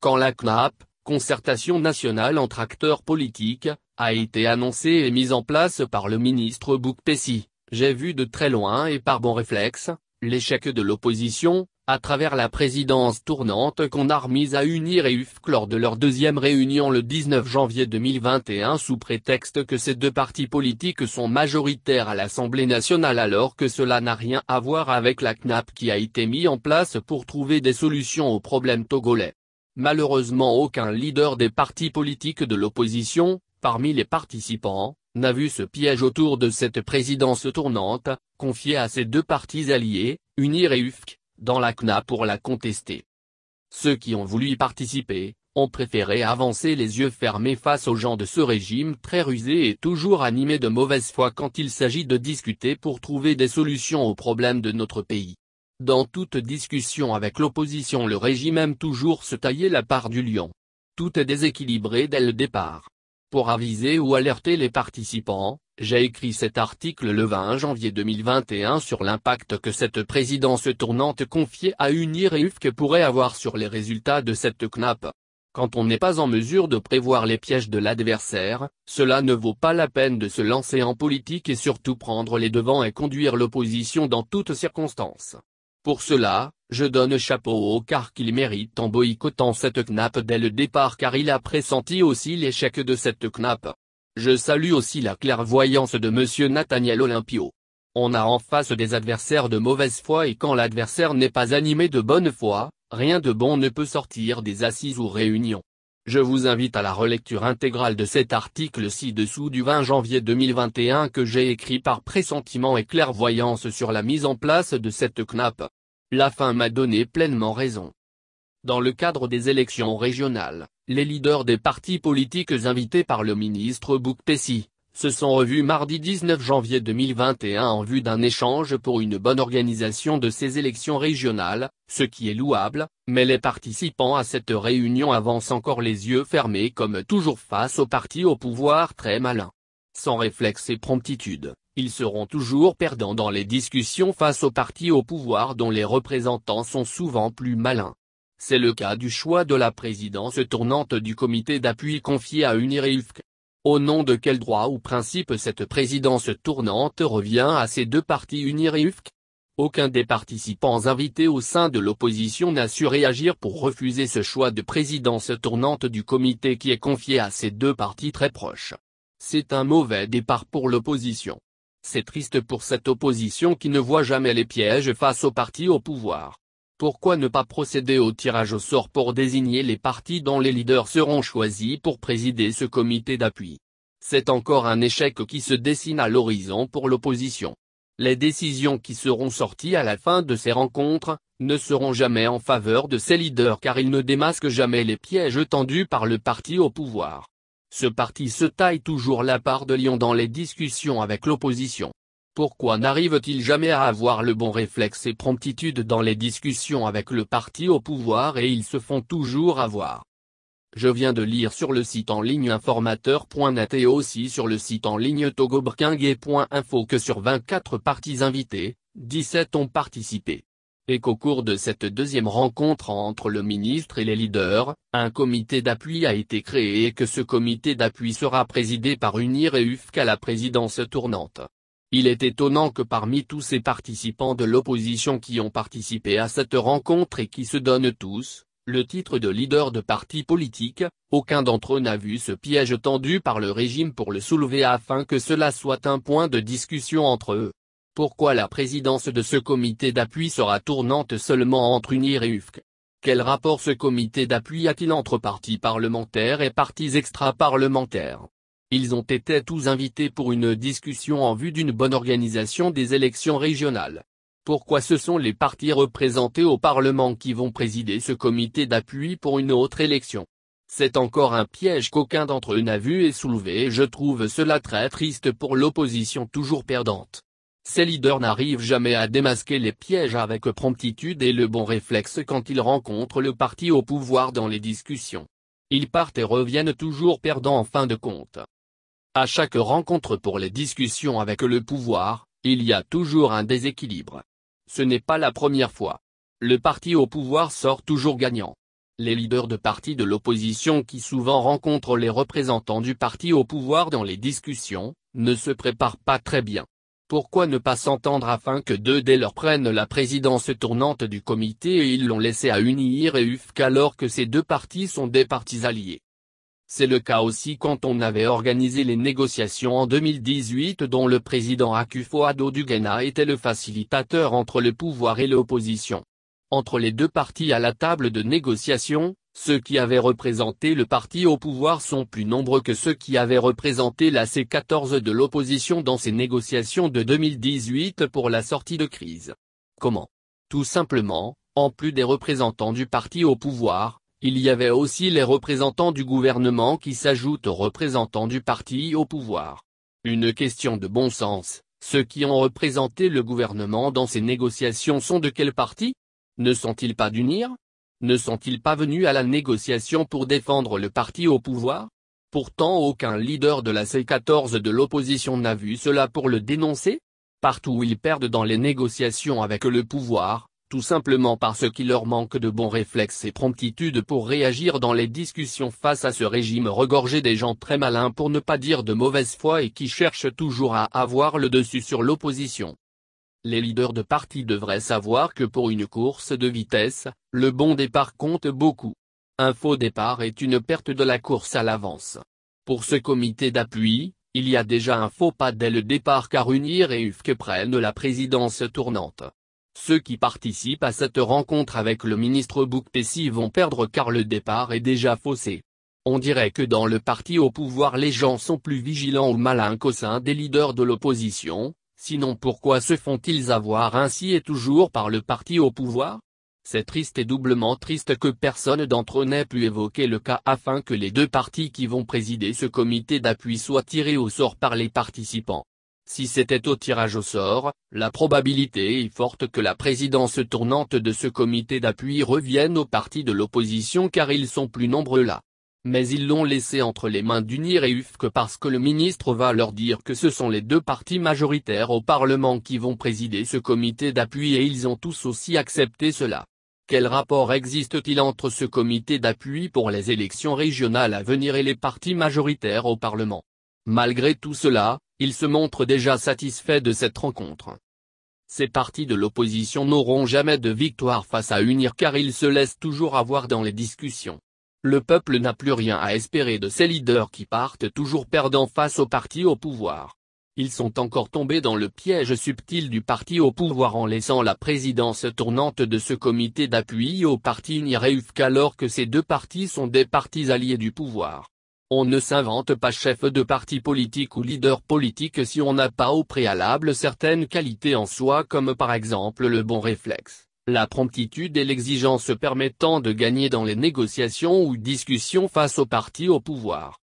quand la CNAP, concertation nationale entre acteurs politiques, a été annoncée et mise en place par le ministre Boukpessi, j'ai vu de très loin et par bon réflexe, l'échec de l'opposition, à travers la présidence tournante qu'on a remise à unir et UFC lors de leur deuxième réunion le 19 janvier 2021 sous prétexte que ces deux partis politiques sont majoritaires à l'Assemblée nationale alors que cela n'a rien à voir avec la CNAP qui a été mise en place pour trouver des solutions aux problèmes togolais. Malheureusement aucun leader des partis politiques de l'opposition, parmi les participants, n'a vu ce piège autour de cette présidence tournante, confiée à ses deux partis alliés, Unir et UFC, dans la pour la contester. Ceux qui ont voulu y participer, ont préféré avancer les yeux fermés face aux gens de ce régime très rusé et toujours animé de mauvaise foi quand il s'agit de discuter pour trouver des solutions aux problèmes de notre pays. Dans toute discussion avec l'opposition le régime aime toujours se tailler la part du lion. Tout est déséquilibré dès le départ. Pour aviser ou alerter les participants, j'ai écrit cet article le 20 janvier 2021 sur l'impact que cette présidence tournante confiée à une que pourrait avoir sur les résultats de cette CNAP. Quand on n'est pas en mesure de prévoir les pièges de l'adversaire, cela ne vaut pas la peine de se lancer en politique et surtout prendre les devants et conduire l'opposition dans toutes circonstances. Pour cela, je donne chapeau au car qu'il mérite en boycottant cette knappe dès le départ car il a pressenti aussi l'échec de cette knappe. Je salue aussi la clairvoyance de M. Nathaniel Olympio. On a en face des adversaires de mauvaise foi et quand l'adversaire n'est pas animé de bonne foi, rien de bon ne peut sortir des assises ou réunions. Je vous invite à la relecture intégrale de cet article ci-dessous du 20 janvier 2021 que j'ai écrit par pressentiment et clairvoyance sur la mise en place de cette knappe. La fin m'a donné pleinement raison. Dans le cadre des élections régionales, les leaders des partis politiques invités par le ministre Boukpessi, se sont revus mardi 19 janvier 2021 en vue d'un échange pour une bonne organisation de ces élections régionales, ce qui est louable, mais les participants à cette réunion avancent encore les yeux fermés comme toujours face aux partis au pouvoir très malin. Sans réflexe et promptitude, ils seront toujours perdants dans les discussions face aux partis au pouvoir dont les représentants sont souvent plus malins. C'est le cas du choix de la présidence tournante du comité d'appui confié à Unirivk. Au nom de quel droit ou principe cette présidence tournante revient à ces deux partis Unirivk Aucun des participants invités au sein de l'opposition n'a su réagir pour refuser ce choix de présidence tournante du comité qui est confié à ces deux partis très proches. C'est un mauvais départ pour l'opposition. C'est triste pour cette opposition qui ne voit jamais les pièges face au parti au pouvoir. Pourquoi ne pas procéder au tirage au sort pour désigner les partis dont les leaders seront choisis pour présider ce comité d'appui C'est encore un échec qui se dessine à l'horizon pour l'opposition. Les décisions qui seront sorties à la fin de ces rencontres, ne seront jamais en faveur de ces leaders car ils ne démasquent jamais les pièges tendus par le parti au pouvoir ce parti se taille toujours la part de Lyon dans les discussions avec l'opposition. Pourquoi n'arrive-t-il jamais à avoir le bon réflexe et promptitude dans les discussions avec le parti au pouvoir et ils se font toujours avoir Je viens de lire sur le site en ligne informateur.net et aussi sur le site en ligne togobrquinguet.info que sur 24 partis invités, 17 ont participé et qu'au cours de cette deuxième rencontre entre le ministre et les leaders, un comité d'appui a été créé et que ce comité d'appui sera présidé par Unir et UFK à la présidence tournante. Il est étonnant que parmi tous ces participants de l'opposition qui ont participé à cette rencontre et qui se donnent tous, le titre de leader de parti politique, aucun d'entre eux n'a vu ce piège tendu par le régime pour le soulever afin que cela soit un point de discussion entre eux. Pourquoi la présidence de ce comité d'appui sera tournante seulement entre UNIR et UFC Quel rapport ce comité d'appui a-t-il entre partis parlementaires et partis extra-parlementaires Ils ont été tous invités pour une discussion en vue d'une bonne organisation des élections régionales. Pourquoi ce sont les partis représentés au Parlement qui vont présider ce comité d'appui pour une autre élection c'est encore un piège qu'aucun d'entre eux n'a vu et soulevé et je trouve cela très triste pour l'opposition toujours perdante. Ces leaders n'arrivent jamais à démasquer les pièges avec promptitude et le bon réflexe quand ils rencontrent le parti au pouvoir dans les discussions. Ils partent et reviennent toujours perdants en fin de compte. À chaque rencontre pour les discussions avec le pouvoir, il y a toujours un déséquilibre. Ce n'est pas la première fois. Le parti au pouvoir sort toujours gagnant. Les leaders de partis de l'opposition qui souvent rencontrent les représentants du parti au pouvoir dans les discussions, ne se préparent pas très bien. Pourquoi ne pas s'entendre afin que deux dès leur prennent la présidence tournante du comité et ils l'ont laissé à UNIR et UFC alors que ces deux partis sont des partis alliés C'est le cas aussi quand on avait organisé les négociations en 2018 dont le président Akufo Addo Ghana était le facilitateur entre le pouvoir et l'opposition. Entre les deux partis à la table de négociation, ceux qui avaient représenté le parti au pouvoir sont plus nombreux que ceux qui avaient représenté la C14 de l'opposition dans ces négociations de 2018 pour la sortie de crise. Comment Tout simplement, en plus des représentants du parti au pouvoir, il y avait aussi les représentants du gouvernement qui s'ajoutent aux représentants du parti au pouvoir. Une question de bon sens, ceux qui ont représenté le gouvernement dans ces négociations sont de quel parti Ne sont-ils pas d'unir ne sont-ils pas venus à la négociation pour défendre le parti au pouvoir Pourtant aucun leader de la C14 de l'opposition n'a vu cela pour le dénoncer Partout où ils perdent dans les négociations avec le pouvoir, tout simplement parce qu'il leur manque de bons réflexes et promptitude pour réagir dans les discussions face à ce régime regorgé des gens très malins pour ne pas dire de mauvaise foi et qui cherchent toujours à avoir le dessus sur l'opposition les leaders de parti devraient savoir que pour une course de vitesse, le bon départ compte beaucoup. Un faux départ est une perte de la course à l'avance. Pour ce comité d'appui, il y a déjà un faux pas dès le départ car Unir et que prennent la présidence tournante. Ceux qui participent à cette rencontre avec le ministre Boukpessi vont perdre car le départ est déjà faussé. On dirait que dans le parti au pouvoir les gens sont plus vigilants ou malins qu'au sein des leaders de l'opposition, Sinon pourquoi se font-ils avoir ainsi et toujours par le parti au pouvoir C'est triste et doublement triste que personne d'entre eux n'ait pu évoquer le cas afin que les deux partis qui vont présider ce comité d'appui soient tirés au sort par les participants. Si c'était au tirage au sort, la probabilité est forte que la présidence tournante de ce comité d'appui revienne au partis de l'opposition car ils sont plus nombreux là mais ils l'ont laissé entre les mains d'Unir et UFC parce que le ministre va leur dire que ce sont les deux partis majoritaires au Parlement qui vont présider ce comité d'appui et ils ont tous aussi accepté cela. Quel rapport existe-t-il entre ce comité d'appui pour les élections régionales à venir et les partis majoritaires au Parlement Malgré tout cela, ils se montrent déjà satisfaits de cette rencontre. Ces partis de l'opposition n'auront jamais de victoire face à Unir car ils se laissent toujours avoir dans les discussions le peuple n'a plus rien à espérer de ces leaders qui partent toujours perdant face au parti au pouvoir. Ils sont encore tombés dans le piège subtil du parti au pouvoir en laissant la présidence tournante de ce comité d'appui au parti Nireuf alors que ces deux partis sont des partis alliés du pouvoir. On ne s'invente pas chef de parti politique ou leader politique si on n'a pas au préalable certaines qualités en soi comme par exemple le bon réflexe. La promptitude et l'exigence permettant de gagner dans les négociations ou discussions face aux partis au pouvoir.